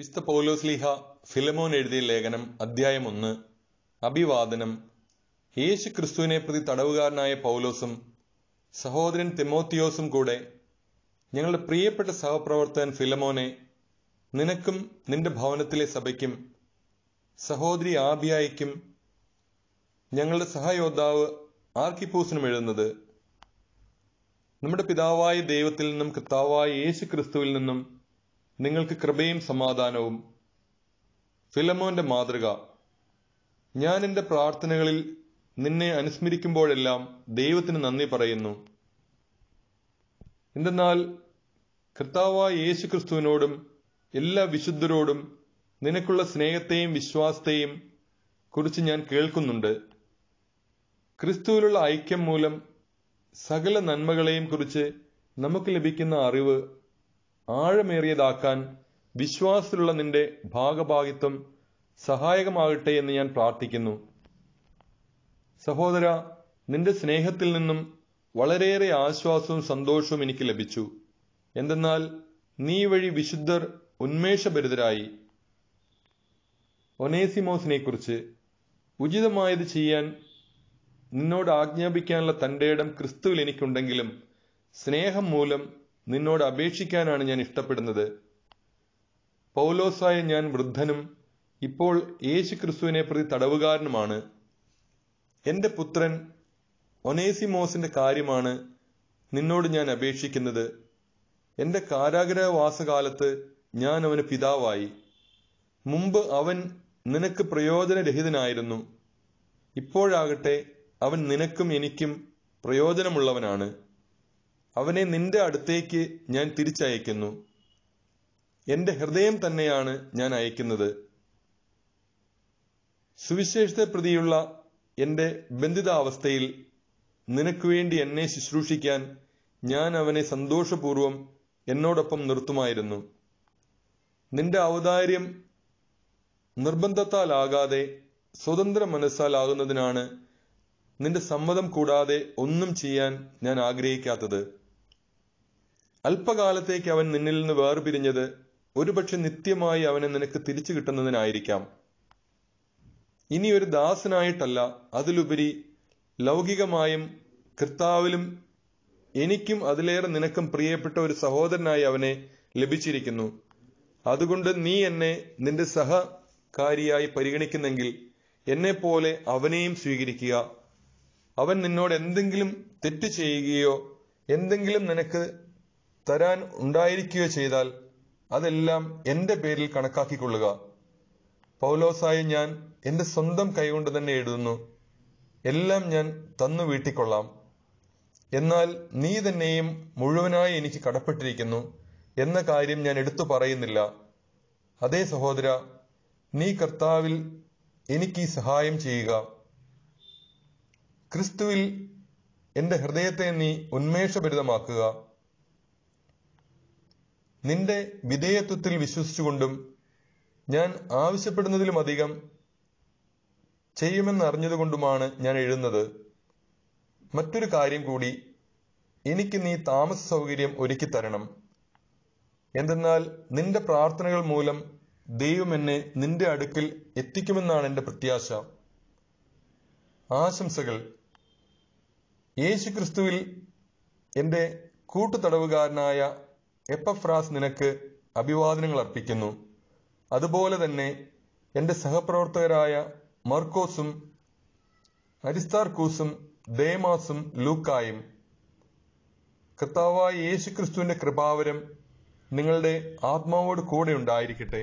Vista പൗലോസ്ലിഹ ഫിലമോൻ എഴുതിയ ലേഖനം അധ്യായം ഒന്ന് അഭിവാദനം യേശു ക്രിസ്തുവിനെ പ്രതി തടവുകാരനായ പൗലോസും സഹോദരൻ തിമോത്തിയോസും കൂടെ ഞങ്ങളുടെ പ്രിയപ്പെട്ട സഹപ്രവർത്തകൻ ഫിലമോനെ നിനക്കും നിന്റെ ഭവനത്തിലെ സഭയ്ക്കും സഹോദരി ആബിയായിക്കും ഞങ്ങളുടെ സഹയോദ്ധാവ് ആർക്കിപ്പൂസിനും എഴുതുന്നത് നമ്മുടെ പിതാവായ ദൈവത്തിൽ നിന്നും കർത്താവായ യേശു ക്രിസ്തുവിൽ നിന്നും നിങ്ങൾക്ക് കൃപയും സമാധാനവും ഫിലമോന്റെ മാതൃക ഞാൻ എൻ്റെ പ്രാർത്ഥനകളിൽ നിന്നെ അനുസ്മരിക്കുമ്പോഴെല്ലാം ദൈവത്തിന് നന്ദി പറയുന്നു എന്തെന്നാൽ കർത്താവായ യേശു ക്രിസ്തുവിനോടും എല്ലാ വിശുദ്ധരോടും നിനക്കുള്ള സ്നേഹത്തെയും വിശ്വാസത്തെയും കുറിച്ച് ഞാൻ കേൾക്കുന്നുണ്ട് ക്രിസ്തുവിലുള്ള ഐക്യം മൂലം സകല നന്മകളെയും കുറിച്ച് നമുക്ക് ലഭിക്കുന്ന അറിവ് ആഴമേറിയതാക്കാൻ വിശ്വാസത്തിലുള്ള നിന്റെ ഭാഗഭാഗിത്വം സഹായകമാകട്ടെ എന്ന് ഞാൻ പ്രാർത്ഥിക്കുന്നു സഹോദര നിന്റെ സ്നേഹത്തിൽ നിന്നും വളരെയേറെ ആശ്വാസവും സന്തോഷവും എനിക്ക് ലഭിച്ചു എന്തെന്നാൽ നീ വഴി വിശുദ്ധർ ഉന്മേഷഭരിതരായി ഒനേസിമോസിനെ കുറിച്ച് ഉചിതമായത് ചെയ്യാൻ നിന്നോട് ആജ്ഞാപിക്കാനുള്ള തൻ്റെ ഇടം ക്രിസ്തുവിൽ എനിക്കുണ്ടെങ്കിലും സ്നേഹം മൂലം നിന്നോട് അപേക്ഷിക്കാനാണ് ഞാൻ ഇഷ്ടപ്പെടുന്നത് പൗലോസായ ഞാൻ വൃദ്ധനും ഇപ്പോൾ യേശു ക്രിസ്തുവിനെ പ്രതി തടവുകാരനുമാണ് എൻ്റെ പുത്രൻ ഒനേസിമോസിൻ്റെ കാര്യമാണ് നിന്നോട് ഞാൻ അപേക്ഷിക്കുന്നത് എൻ്റെ കാരാഗ്രഹവാസകാലത്ത് ഞാൻ അവന് പിതാവായി മുമ്പ് അവൻ നിനക്ക് പ്രയോജനരഹിതനായിരുന്നു ഇപ്പോഴാകട്ടെ അവൻ നിനക്കും എനിക്കും പ്രയോജനമുള്ളവനാണ് അവനെ നിന്റെ അടുത്തേക്ക് ഞാൻ തിരിച്ചയക്കുന്നു എന്റെ ഹൃദയം തന്നെയാണ് ഞാൻ അയക്കുന്നത് സുവിശേഷത്തെ പ്രതിയുള്ള എന്റെ ബന്ധിതാവസ്ഥയിൽ നിനക്ക് വേണ്ടി എന്നെ ശുശ്രൂഷിക്കാൻ ഞാൻ അവനെ സന്തോഷപൂർവം എന്നോടൊപ്പം നിർത്തുമായിരുന്നു നിന്റെ ഔദാര്യം നിർബന്ധത്താലാകാതെ സ്വതന്ത്ര മനസ്സാലാകുന്നതിനാണ് നിന്റെ സമ്മതം കൂടാതെ ഒന്നും ചെയ്യാൻ ഞാൻ ആഗ്രഹിക്കാത്തത് അല്പകാലത്തേക്ക് അവൻ നിന്നിൽ നിന്ന് വേർപിരിഞ്ഞത് ഒരുപക്ഷെ നിത്യമായി അവനെ നിനക്ക് തിരിച്ചു കിട്ടുന്നതിനായിരിക്കാം ഇനി ഒരു ദാസനായിട്ടല്ല അതിലുപരി ലൗകികമായും കർത്താവിലും എനിക്കും അതിലേറെ നിനക്കും പ്രിയപ്പെട്ട ഒരു സഹോദരനായി അവനെ ലഭിച്ചിരിക്കുന്നു അതുകൊണ്ട് നീ എന്നെ നിന്റെ സഹകാരിയായി പരിഗണിക്കുന്നെങ്കിൽ പോലെ അവനെയും സ്വീകരിക്കുക അവൻ നിന്നോട് എന്തെങ്കിലും തെറ്റ് ചെയ്യുകയോ എന്തെങ്കിലും നിനക്ക് തരാൻ ഉണ്ടായിരിക്കുകയോ ചെയ്താൽ അതെല്ലാം എന്റെ പേരിൽ കണക്കാക്കിക്കൊള്ളുക പൗലോസായ ഞാൻ എന്റെ സ്വന്തം കൈകൊണ്ട് തന്നെ എഴുതുന്നു എല്ലാം ഞാൻ തന്നു വീട്ടിക്കൊള്ളാം എന്നാൽ നീ തന്നെയും മുഴുവനായി എനിക്ക് കടപ്പെട്ടിരിക്കുന്നു എന്ന കാര്യം ഞാൻ എടുത്തു പറയുന്നില്ല അതേ സഹോദര നീ കർത്താവിൽ എനിക്ക് സഹായം ചെയ്യുക ക്രിസ്തുവിൽ എന്റെ ഹൃദയത്തെ നീ ഉന്മേഷഭരിതമാക്കുക നിന്റെ വിധേയത്വത്തിൽ വിശ്വസിച്ചുകൊണ്ടും ഞാൻ ആവശ്യപ്പെടുന്നതിലും അധികം ചെയ്യുമെന്നറിഞ്ഞതുകൊണ്ടുമാണ് ഞാൻ എഴുതുന്നത് മറ്റൊരു കാര്യം കൂടി എനിക്ക് നീ താമസ സൗകര്യം ഒരുക്കി തരണം എന്തെന്നാൽ നിന്റെ പ്രാർത്ഥനകൾ മൂലം ദൈവം എന്നെ നിന്റെ അടുക്കിൽ എത്തിക്കുമെന്നാണ് എൻ്റെ പ്രത്യാശ ആശംസകൾ യേശുക്രിസ്തുവിൽ എൻ്റെ കൂട്ടുതടവുകാരനായ എപ്പഫ്രാസ് നിനക്ക് അഭിവാദനങ്ങൾ അർപ്പിക്കുന്നു അതുപോലെ തന്നെ എൻ്റെ സഹപ്രവർത്തകരായ മർക്കോസും അരിസ്താർക്കൂസും ദേമാസും ലൂക്കായും കർത്താവായ യേശുക്രിസ്തുവിന്റെ കൃപാവരം നിങ്ങളുടെ ആത്മാവോട് കൂടെ ഉണ്ടായിരിക്കട്ടെ